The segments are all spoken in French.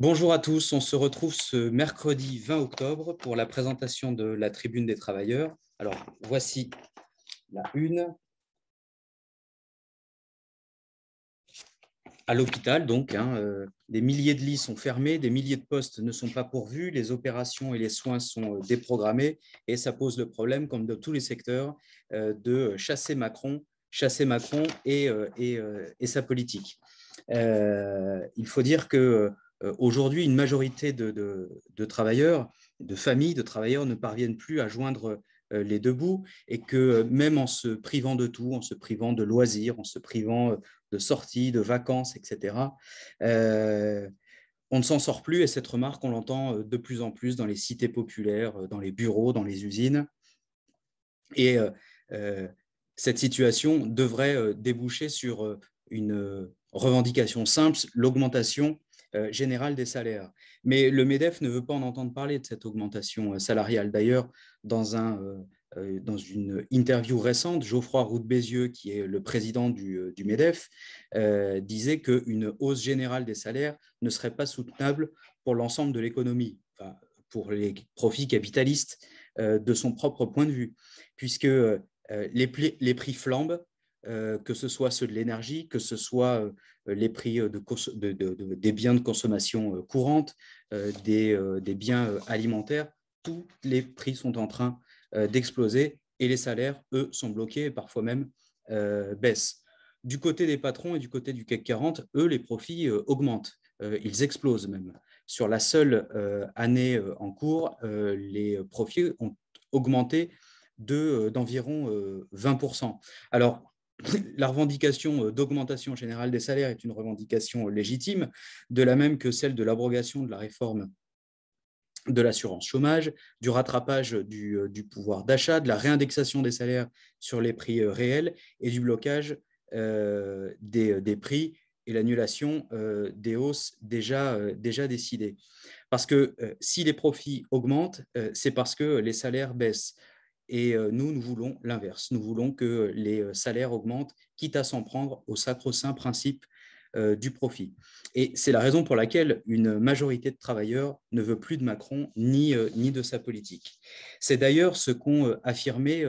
Bonjour à tous, on se retrouve ce mercredi 20 octobre pour la présentation de la Tribune des travailleurs. Alors, voici la une. À l'hôpital, donc, hein, euh, des milliers de lits sont fermés, des milliers de postes ne sont pas pourvus, les opérations et les soins sont euh, déprogrammés et ça pose le problème, comme dans tous les secteurs, euh, de chasser Macron, chasser Macron et, et, et sa politique. il faut dire que euh, aujourd'hui, une majorité de, travailleurs, de familles de travailleurs ne parviennent plus à joindre euh, les deux bouts et que euh, même en se privant de tout, en se privant de loisirs, en se privant de sorties, de vacances, etc., on ne s'en sort plus et cette remarque, on l'entend de plus en plus dans les cités populaires, dans les bureaux, dans les usines. Et cette situation devrait déboucher sur une revendication simple, l'augmentation euh, générale des salaires. Mais le MEDEF ne veut pas en entendre parler de cette augmentation euh, salariale. D'ailleurs, dans, un, euh, dans une interview récente, Geoffroy Roux Bézieux, qui est le président du, MEDEF, disait disait qu'une hausse générale des salaires ne serait pas soutenable pour l'ensemble de l'économie, pour les profits capitalistes de son propre point de vue, puisque les prix flambent, euh, que ce soit ceux de l'énergie, que ce soit euh, euh, les prix des biens de consommation courante, des, biens alimentaires, tous les prix sont en train d'exploser et les salaires, eux, sont bloqués et parfois même baissent. Du côté des patrons et du côté du CAC 40, eux, les profits augmentent, ils explosent même. Sur la seule année en cours, les profits ont augmenté d'environ 20%. Alors, la revendication euh, d'augmentation générale des salaires est une revendication euh, légitime, de la même que celle de l'abrogation de la réforme de l'assurance chômage, du rattrapage du, euh, pouvoir d'achat, de la réindexation des salaires sur les prix réels et du blocage des, prix et l'annulation des hausses déjà décidées. Parce que si les profits augmentent, c'est parce que les salaires baissent. Et euh, nous, nous voulons l'inverse. Nous voulons que les euh, salaires augmentent, quitte à s'en prendre au sacro-saint principe euh, du profit. Et c'est la raison pour laquelle une majorité de travailleurs ne veut plus de Macron ni, ni de sa politique. C'est d'ailleurs ce qu'ont affirmé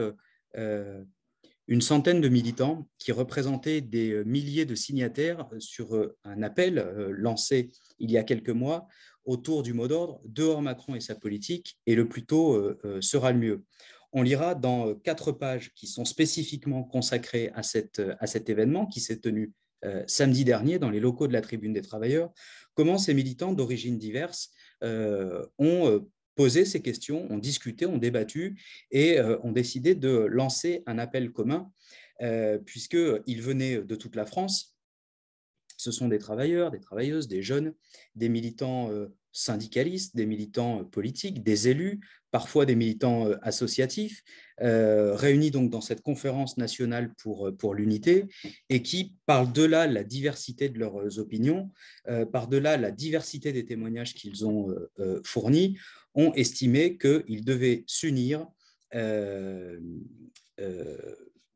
une centaine de militants qui représentaient des milliers de signataires sur un appel lancé il y a quelques mois autour du mot d'ordre dehors Macron et sa politique et le plus tôt sera le mieux on lira dans euh, quatre pages qui sont spécifiquement consacrées à, euh, cet événement qui s'est tenu euh, samedi dernier dans les locaux de la Tribune des Travailleurs, comment ces militants d'origine diverses ont posé ces questions, ont discuté, ont débattu et ont décidé de lancer un appel commun, puisqu'ils venaient de toute la France. Ce sont des travailleurs, des travailleuses, des jeunes, des militants syndicalistes, des militants euh, politiques, des élus, parfois des militants euh, associatifs, euh, réunis donc dans cette conférence nationale pour, pour l'unité, et qui, par-delà la diversité de leurs opinions, par-delà la diversité des témoignages qu'ils ont fournis, ont estimé qu'ils devaient s'unir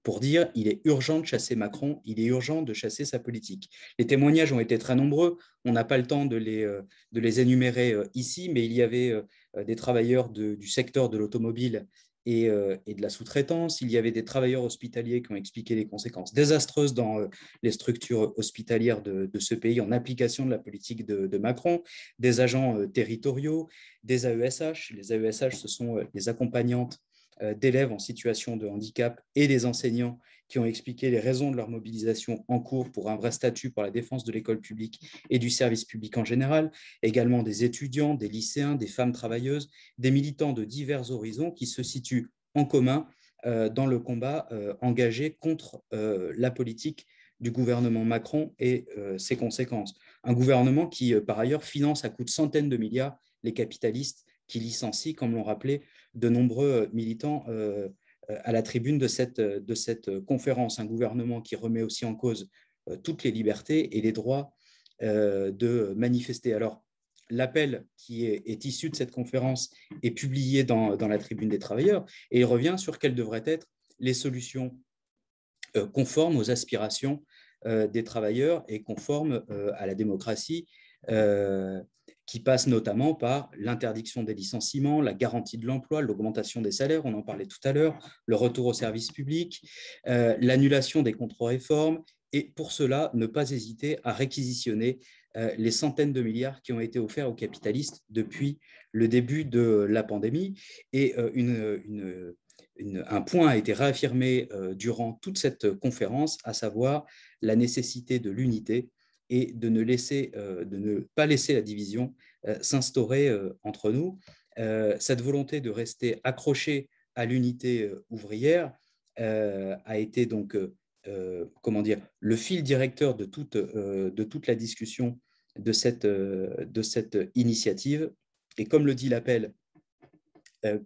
pour dire il est urgent de chasser Macron, il est urgent de chasser sa politique. Les témoignages ont été très nombreux, on n'a pas le temps de les, euh, énumérer euh, ici, mais il y avait euh, des travailleurs du secteur de l'automobile et, de la sous-traitance, il y avait des travailleurs hospitaliers qui ont expliqué les conséquences désastreuses dans les structures hospitalières de, ce pays en application de la politique de, de, Macron, des agents territoriaux, des AESH, les AESH ce sont les accompagnantes euh, d'élèves en situation de handicap et des enseignants qui ont expliqué les raisons de leur mobilisation en cours pour un vrai statut pour la défense de l'école publique et du service public en général, également des étudiants, des lycéens, des femmes travailleuses, des militants de divers horizons qui se situent en commun euh, dans le combat euh, engagé contre la politique du gouvernement Macron et ses conséquences. Un gouvernement qui, par ailleurs, finance à coups de centaines de milliards les capitalistes qui licencie, comme l'ont rappelé de nombreux euh, militants euh, euh, à la tribune de cette, conférence. Un gouvernement qui remet aussi en cause toutes les libertés et les droits de manifester. Alors, l'appel qui est, issu de cette conférence est publié dans, la tribune des travailleurs et il revient sur quelles devraient être les solutions conformes aux aspirations des travailleurs et conformes à la démocratie euh, qui passe notamment par l'interdiction des licenciements, la garantie de l'emploi, l'augmentation des salaires, on en parlait tout à l'heure, le retour au service public, euh, l'annulation des contre-réformes, et pour cela, ne pas hésiter à réquisitionner euh, les centaines de milliards qui ont été offerts aux capitalistes depuis le début de la pandémie. Et un point a été réaffirmé durant toute cette conférence, à savoir la nécessité de l'unité et de ne, laisser, euh, de ne pas laisser la division euh, s'instaurer euh, entre nous. cette volonté de rester accroché à l'unité ouvrière a été donc comment dire, le fil directeur de toute, de toute la discussion de cette, de cette initiative. Et comme le dit l'appel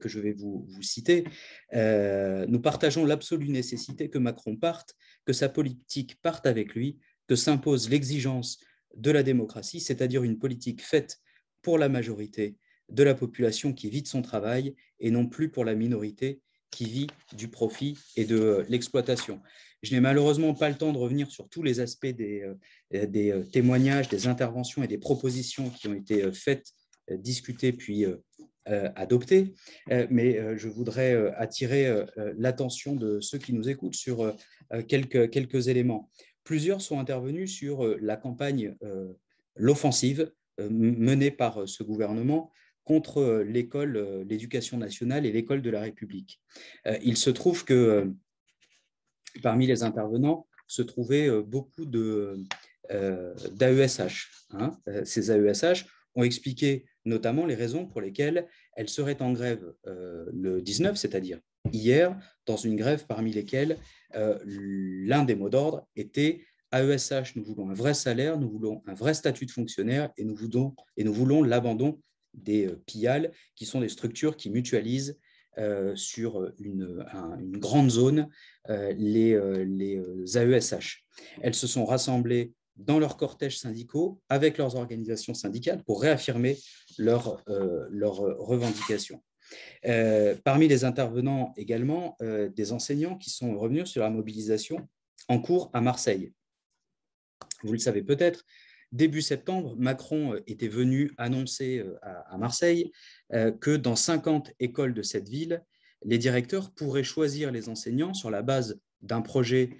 que je vais vous, vous citer, nous partageons l'absolue nécessité que Macron parte, que sa politique parte avec lui, que s'impose l'exigence de la démocratie, c'est-à-dire une politique faite pour la majorité de la population qui vit de son travail et non plus pour la minorité qui vit du profit et de euh, l'exploitation. Je n'ai malheureusement pas le temps de revenir sur tous les aspects des, euh, euh, témoignages, des interventions et des propositions qui ont été faites, discutées puis adoptées, mais je voudrais attirer l'attention de ceux qui nous écoutent sur quelques, quelques éléments plusieurs sont intervenus sur euh, la campagne, euh, l'offensive euh, menée par ce gouvernement contre l'école, l'éducation nationale et l'école de la République. Il se trouve que parmi les intervenants se trouvaient beaucoup de, d'AESH. Hein. Ces AESH ont expliqué notamment les raisons pour lesquelles elles seraient en grève le 19, c'est-à-dire hier dans une grève parmi lesquelles euh, l'un des mots d'ordre était AESH, nous voulons un vrai salaire, nous voulons un vrai statut de fonctionnaire et nous voulons, l'abandon des euh, PIAL, qui sont des structures qui mutualisent euh, sur une, grande zone les, AESH. E Elles se sont rassemblées dans leurs cortèges syndicaux avec leurs organisations syndicales pour réaffirmer leurs revendications. Euh, parmi les intervenants également, euh, des enseignants qui sont revenus sur la mobilisation en cours à Marseille. Vous le savez peut-être, début septembre, Macron euh, était venu annoncer à, Marseille que dans 50 écoles de cette ville, les directeurs pourraient choisir les enseignants sur la base d'un projet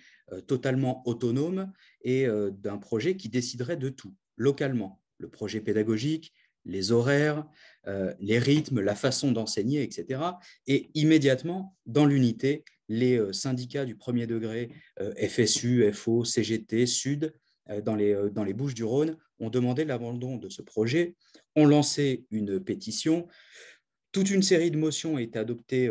totalement autonome et d'un projet qui déciderait de tout, localement, le projet pédagogique, les horaires, euh, les rythmes, la façon d'enseigner, etc. Et immédiatement, dans l'unité, les euh, syndicats du premier degré, euh, FSU, FO, CGT, Sud, dans les, dans les Bouches du Rhône, ont demandé l'abandon de ce projet, ont lancé une pétition. Toute une série de motions a été adoptée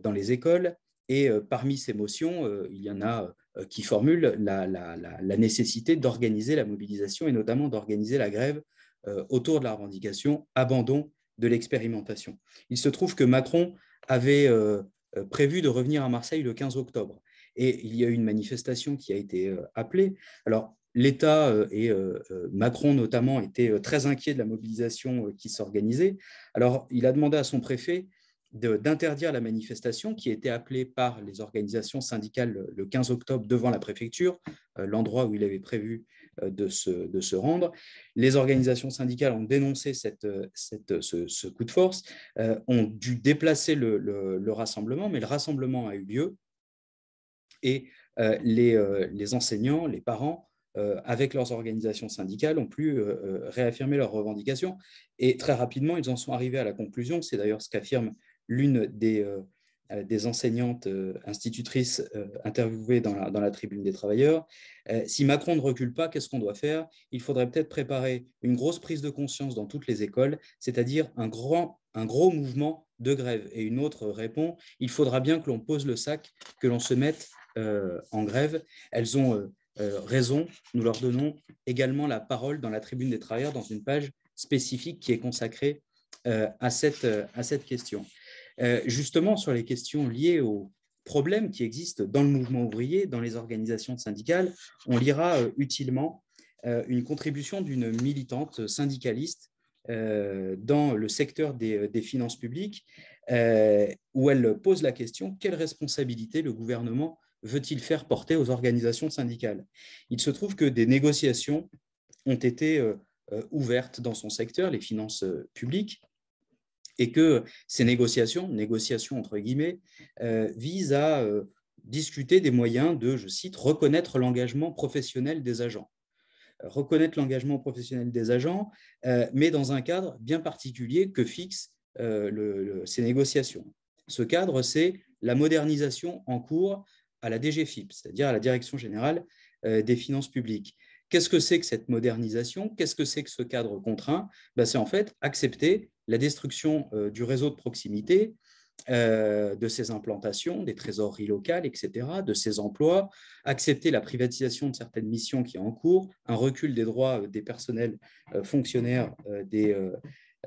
dans les écoles, et parmi ces motions, il y en a qui formulent la, la, la nécessité d'organiser la mobilisation et notamment d'organiser la grève euh, autour de la revendication abandon de l'expérimentation. Il se trouve que Macron avait euh, prévu de revenir à Marseille le 15 octobre et il y a eu une manifestation qui a été euh, appelée. Alors, l'État et Macron notamment étaient très inquiets de la mobilisation qui s'organisait. Alors, il a demandé à son préfet d'interdire la manifestation qui était appelée par les organisations syndicales le 15 octobre devant la préfecture, l'endroit où il avait prévu euh, de se, de se, rendre. Les organisations syndicales ont dénoncé cette, euh, euh, ce, coup de force, ont dû déplacer le, rassemblement, mais le rassemblement a eu lieu et les, les, enseignants, les parents, avec leurs organisations syndicales, ont pu réaffirmer leurs revendications. Et très rapidement, ils en sont arrivés à la conclusion, c'est d'ailleurs ce qu'affirme l'une des euh, des enseignantes euh, institutrices euh, interviewées dans la, tribune des travailleurs. si Macron ne recule pas, qu'est-ce qu'on doit faire Il faudrait peut-être préparer une grosse prise de conscience dans toutes les écoles, c'est-à-dire un, grand, un gros mouvement de grève. Et une autre répond, il faudra bien que l'on pose le sac, que l'on se mette en grève. Elles ont raison. Nous leur donnons également la parole dans la tribune des travailleurs, dans une page spécifique qui est consacrée à cette, à cette question. Euh, justement sur les questions liées aux problèmes qui existent dans le mouvement ouvrier, dans les organisations syndicales. On lira euh, utilement euh, une contribution d'une militante syndicaliste dans le secteur des, des finances publiques, où elle pose la question quelle responsabilité le gouvernement veut-il faire porter aux organisations syndicales Il se trouve que des négociations ont été ouvertes dans son secteur, les finances publiques, et que ces négociations, négociations entre guillemets, euh, visent à euh, discuter des moyens de, je cite, reconnaître l'engagement professionnel des agents. Euh, reconnaître l'engagement professionnel des agents, mais dans un cadre bien particulier que fixent ces négociations. Ce cadre, c'est la modernisation en cours à la DGFIP, c'est-à-dire à la Direction générale des finances publiques. Qu'est-ce que c'est que cette modernisation Qu'est-ce que c'est que ce cadre contraint ben, C'est en fait accepter la destruction euh, du réseau de proximité, euh, de ses implantations, des trésoreries locales, etc., de ses emplois, accepter la privatisation de certaines missions qui est en cours, un recul des droits euh, des personnels fonctionnaires des,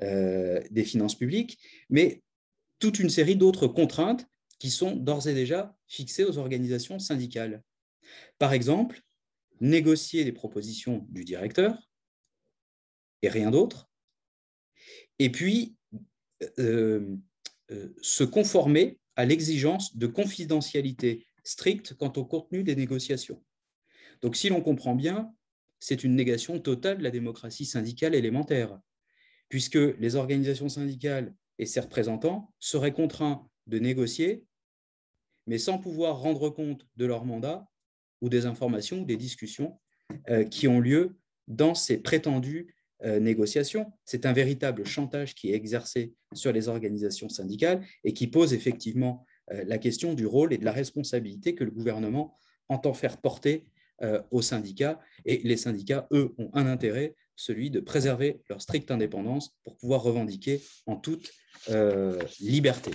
des finances publiques, mais toute une série d'autres contraintes qui sont d'ores et déjà fixées aux organisations syndicales. Par exemple, négocier les propositions du directeur et rien d'autre, et puis euh, euh, se conformer à l'exigence de confidentialité stricte quant au contenu des négociations. Donc si l'on comprend bien, c'est une négation totale de la démocratie syndicale élémentaire, puisque les organisations syndicales et ses représentants seraient contraints de négocier, mais sans pouvoir rendre compte de leur mandat ou des informations ou des discussions euh, qui ont lieu dans ces prétendues euh, négociations. C'est un véritable chantage qui est exercé sur les organisations syndicales et qui pose effectivement euh, la question du rôle et de la responsabilité que le gouvernement entend faire porter aux syndicats. Et les syndicats, eux, ont un intérêt, celui de préserver leur stricte indépendance pour pouvoir revendiquer en toute liberté.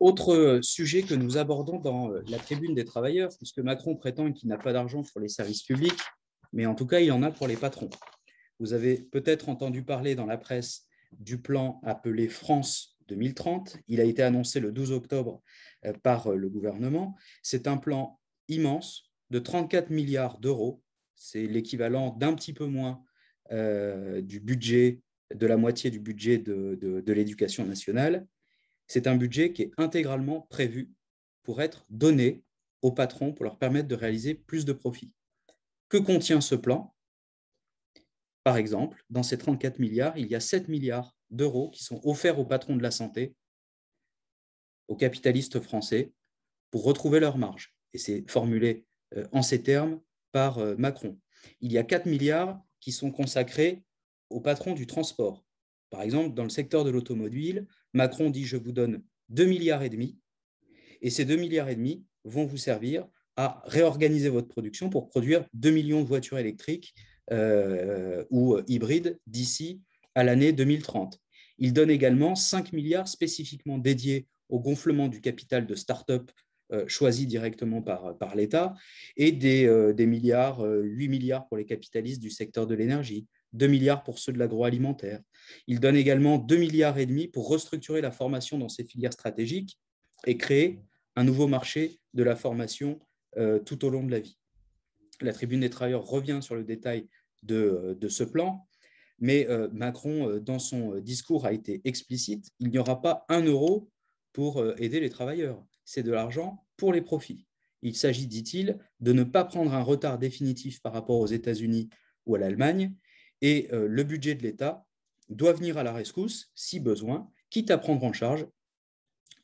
Autre euh, sujet que nous abordons dans euh, la tribune des travailleurs, puisque Macron prétend qu'il n'a pas d'argent pour les services publics, mais en tout cas, il en a pour les patrons. Vous avez peut-être entendu parler dans la presse du plan appelé France 2030. Il a été annoncé le 12 octobre euh, par le gouvernement. C'est un plan immense de 34 milliards d'euros. C'est l'équivalent d'un petit peu moins du budget, de la moitié du budget de l'éducation nationale. C'est un budget qui est intégralement prévu pour être donné aux patrons pour leur permettre de réaliser plus de profits. Que contient ce plan Par exemple, dans ces 34 milliards, il y a 7 milliards d'euros qui sont offerts aux patrons de la santé, aux capitalistes français, pour retrouver leur marge. Et c'est formulé euh, en ces termes par euh, Macron. Il y a 4 milliards qui sont consacrés aux patrons du transport, par exemple, dans le secteur de l'automobile, Macron dit je vous donne 2 milliards et demi, et ces 2 milliards et demi vont vous servir à réorganiser votre production pour produire 2 millions de voitures électriques euh, ou hybrides d'ici à l'année 2030. Il donne également 5 milliards spécifiquement dédiés au gonflement du capital de start-up euh, choisi directement par, l'État et des, euh, des milliards, 8 milliards pour les capitalistes du secteur de l'énergie, 2 milliards pour ceux de l'agroalimentaire. Il donne également 2 milliards et demi pour restructurer la formation dans ses filières stratégiques et créer un nouveau marché de la formation euh, tout au long de la vie. La tribune des travailleurs revient sur le détail de, euh, ce plan, mais euh, Macron, dans son discours, a été explicite, il n'y aura pas un euro pour aider les travailleurs, c'est de l'argent pour les profits. Il s'agit, dit-il, de ne pas prendre un retard définitif par rapport aux États-Unis ou à l'Allemagne, et euh, le budget de l'État doit venir à la rescousse si besoin, quitte à prendre en charge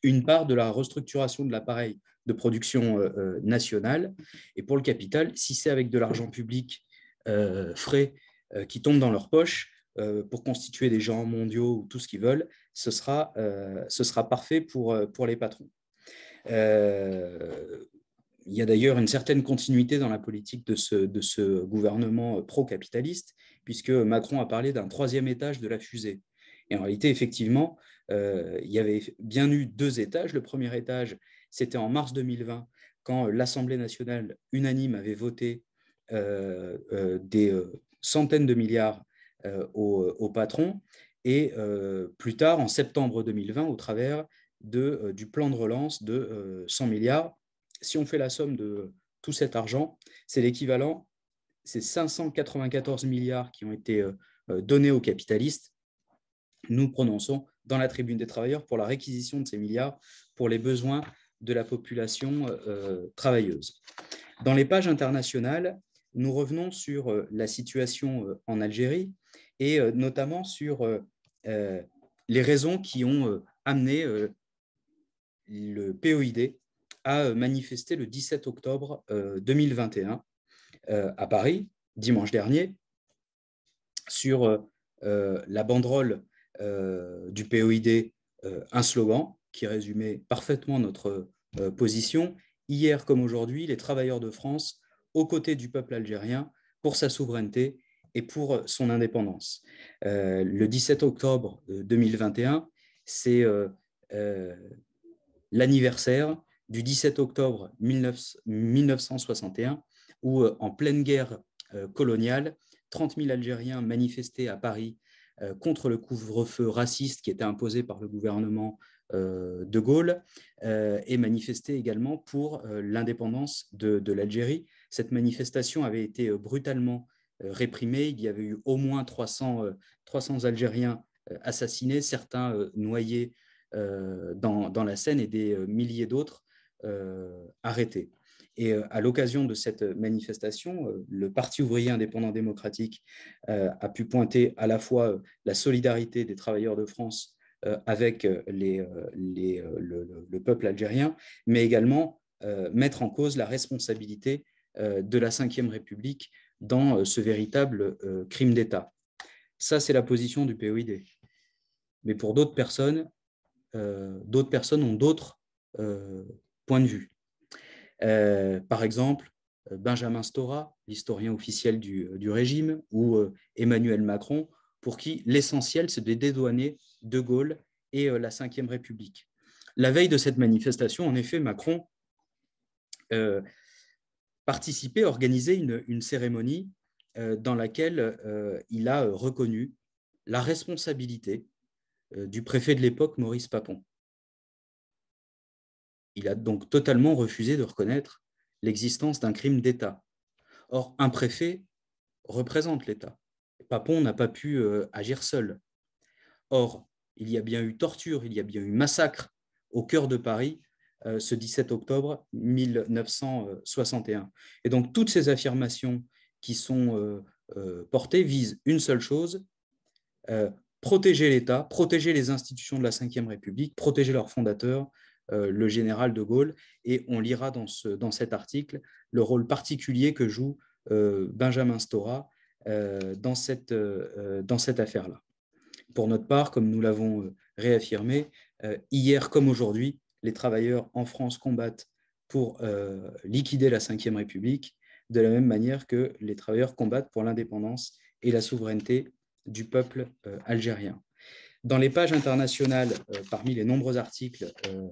une part de la restructuration de l'appareil de production euh, euh, nationale. Et pour le capital, si c'est avec de l'argent public frais qui tombe dans leur poche pour constituer des gens mondiaux ou tout ce qu'ils veulent, ce sera, parfait pour, les patrons. il y a d'ailleurs une certaine continuité dans la politique de ce, de ce gouvernement pro-capitaliste puisque Macron a parlé d'un troisième étage de la fusée. Et en réalité, effectivement, euh, il y avait bien eu deux étages. Le premier étage, c'était en mars 2020, quand l'Assemblée nationale unanime avait voté euh, euh, des centaines de milliards aux au, patron, et plus tard, en septembre 2020, au travers du plan de relance de 100 milliards. Si on fait la somme de tout cet argent, c'est l'équivalent ces 594 milliards qui ont été euh, euh, donnés aux capitalistes, nous prononçons dans la tribune des travailleurs pour la réquisition de ces milliards pour les besoins de la population euh, travailleuse. Dans les pages internationales, nous revenons sur la situation en Algérie et notamment sur les raisons qui ont amené le POID à manifester le 17 octobre 2021 euh, à Paris, dimanche dernier, sur euh, euh, la banderole du POID, un slogan qui résumait parfaitement notre position. Hier comme aujourd'hui, les travailleurs de France aux côtés du peuple algérien pour sa souveraineté et pour son indépendance. le 17 octobre 2021, c'est l'anniversaire du 17 octobre 1961, où, euh, en pleine guerre euh, coloniale, 30 000 Algériens manifestaient à Paris euh, contre le couvre-feu raciste qui était imposé par le gouvernement de Gaulle et manifestaient également pour l'indépendance de, l'Algérie. Cette manifestation avait été brutalement réprimée. Il y avait eu au moins 300, Algériens assassinés, certains noyés dans, dans, la Seine et des milliers d'autres arrêtés. Et euh, à l'occasion de cette euh, manifestation, euh, le Parti ouvrier indépendant démocratique a pu pointer à la fois la solidarité des travailleurs de France avec les, le, le, peuple algérien, mais également mettre en cause la responsabilité de la Ve République dans ce véritable crime d'État. Ça, c'est la position du POID. Mais pour d'autres personnes, d'autres personnes ont d'autres points de vue. Euh, par exemple, euh, Benjamin Stora, l'historien officiel du, euh, régime, ou Emmanuel Macron, pour qui l'essentiel, c'est de dédouaner De Gaulle et la Ve République. La veille de cette manifestation, en effet, Macron participait, organisait une, cérémonie dans laquelle il a reconnu la responsabilité du préfet de l'époque, Maurice Papon. Il a donc totalement refusé de reconnaître l'existence d'un crime d'État. Or, un préfet représente l'État. Papon n'a pas pu euh, agir seul. Or, il y a bien eu torture, il y a bien eu massacre au cœur de Paris euh, ce 17 octobre 1961. Et donc, toutes ces affirmations qui sont euh, portées visent une seule chose, protéger l'État, protéger les institutions de la Ve République, protéger leurs fondateurs, euh, le général de Gaulle. Et on lira dans, dans cet article le rôle particulier que joue euh, Benjamin Stora euh, dans cette, dans cette affaire-là. Pour notre part, comme nous l'avons réaffirmé, hier comme aujourd'hui, les travailleurs en France combattent pour liquider la Ve République, de la même manière que les travailleurs combattent pour l'indépendance et la souveraineté du peuple algérien. Dans les pages internationales, euh, parmi les nombreux articles euh,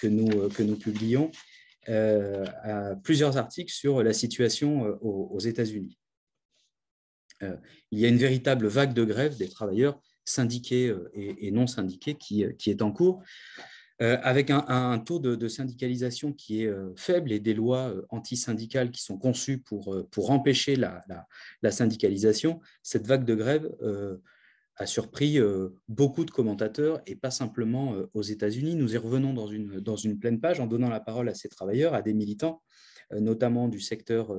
que nous, euh, que nous publions, plusieurs articles sur la situation aux, États-Unis. il y a une véritable vague de grève des travailleurs syndiqués et, non syndiqués qui, qui, est en cours, avec un, taux de, syndicalisation qui est faible et des lois antisyndicales qui sont conçues pour, pour empêcher la, la syndicalisation. Cette vague de grève a surpris euh, beaucoup de commentateurs et pas simplement euh, aux États-Unis. Nous y revenons dans une, dans une pleine page en donnant la parole à ces travailleurs, à des militants, euh, notamment du secteur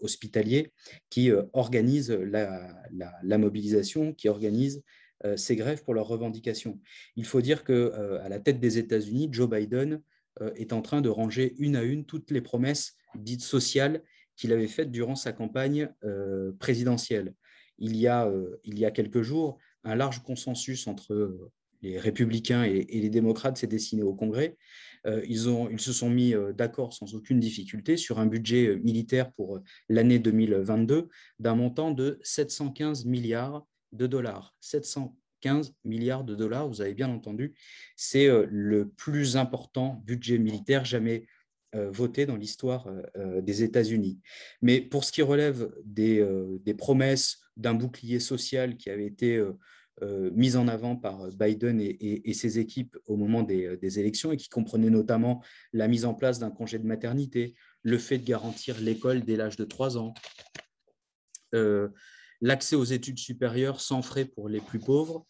hospitalier, qui organisent la, la, mobilisation, qui organisent ces grèves pour leurs revendications. Il faut dire que à la tête des États-Unis, Joe Biden est en train de ranger une à une toutes les promesses dites sociales qu'il avait faites durant sa campagne présidentielle. Il y a, il y a quelques jours, un large consensus entre euh, les républicains et, les démocrates s'est dessiné au Congrès. Euh, ils, ont, ils, se sont mis euh, d'accord sans aucune difficulté sur un budget militaire pour l'année 2022 d'un montant de 715 milliards de dollars. 715 milliards de dollars, vous avez bien entendu, c'est le plus important budget militaire jamais voté dans l'histoire des États-Unis. Mais pour ce qui relève des, des promesses d'un bouclier social qui avait été euh, mises mise en avant par euh, Biden et, ses équipes au moment euh, des, élections et qui comprenaient notamment la mise en place d'un congé de maternité, le fait de garantir l'école dès l'âge de 3 ans, l'accès aux études supérieures sans frais pour les plus pauvres.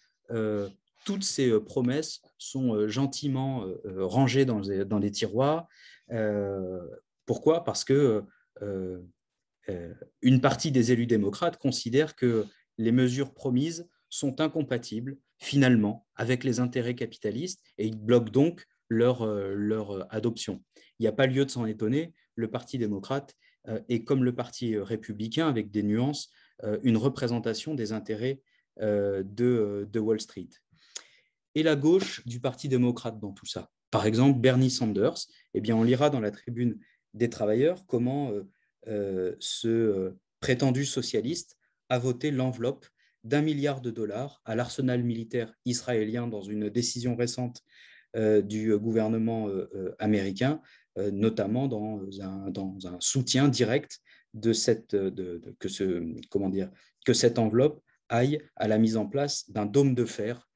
toutes ces promesses sont gentiment rangées dans les, dans tiroirs. pourquoi Parce que une partie des élus démocrates considère que les mesures promises sont incompatibles finalement avec les intérêts capitalistes et ils bloquent donc leur, euh, leur euh, adoption. Il n'y a pas lieu de s'en étonner, le Parti démocrate euh, est comme le Parti républicain avec des nuances, une représentation des intérêts de, Wall Street. Et la gauche du Parti démocrate dans tout ça. Par exemple, Bernie Sanders, eh bien, on lira dans la tribune des travailleurs comment ce prétendu socialiste a voté l'enveloppe d'un milliard de dollars à l'arsenal militaire israélien dans une décision récente euh, du gouvernement euh, euh, américain, notamment dans un, soutien direct de cette, que, ce, que cette enveloppe aille à la mise en place d'un dôme de fer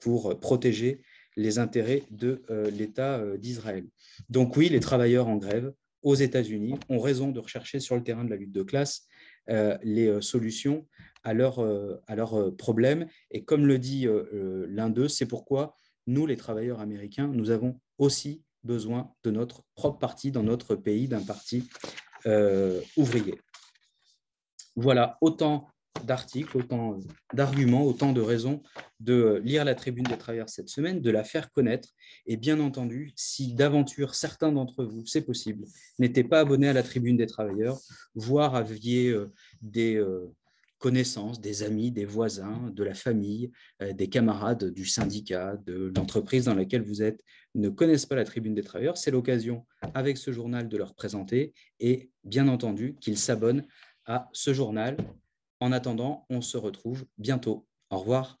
pour protéger les intérêts de l'État d'Israël. Donc oui, les travailleurs en grève aux États-Unis ont raison de rechercher sur le terrain de la lutte de classe euh, les euh, solutions à leurs euh, à leur problèmes. Et comme le dit l'un d'eux, c'est pourquoi nous, les travailleurs américains, nous avons aussi besoin de notre propre parti dans notre pays, d'un parti ouvrier. Voilà, autant d'articles, autant d'arguments, autant de raisons de euh, lire la tribune des travailleurs cette semaine, de la faire connaître. Et bien entendu, si d'aventure certains d'entre vous, c'est possible, n'étaient pas abonnés à la tribune des travailleurs, voire aviez euh, des euh, connaissances, des amis, des voisins, de la famille, des camarades du syndicat, de l'entreprise dans laquelle vous êtes, ne connaissent pas la tribune des travailleurs, c'est l'occasion avec ce journal de leur présenter et bien entendu qu'ils s'abonnent à ce journal en attendant, on se retrouve bientôt. Au revoir.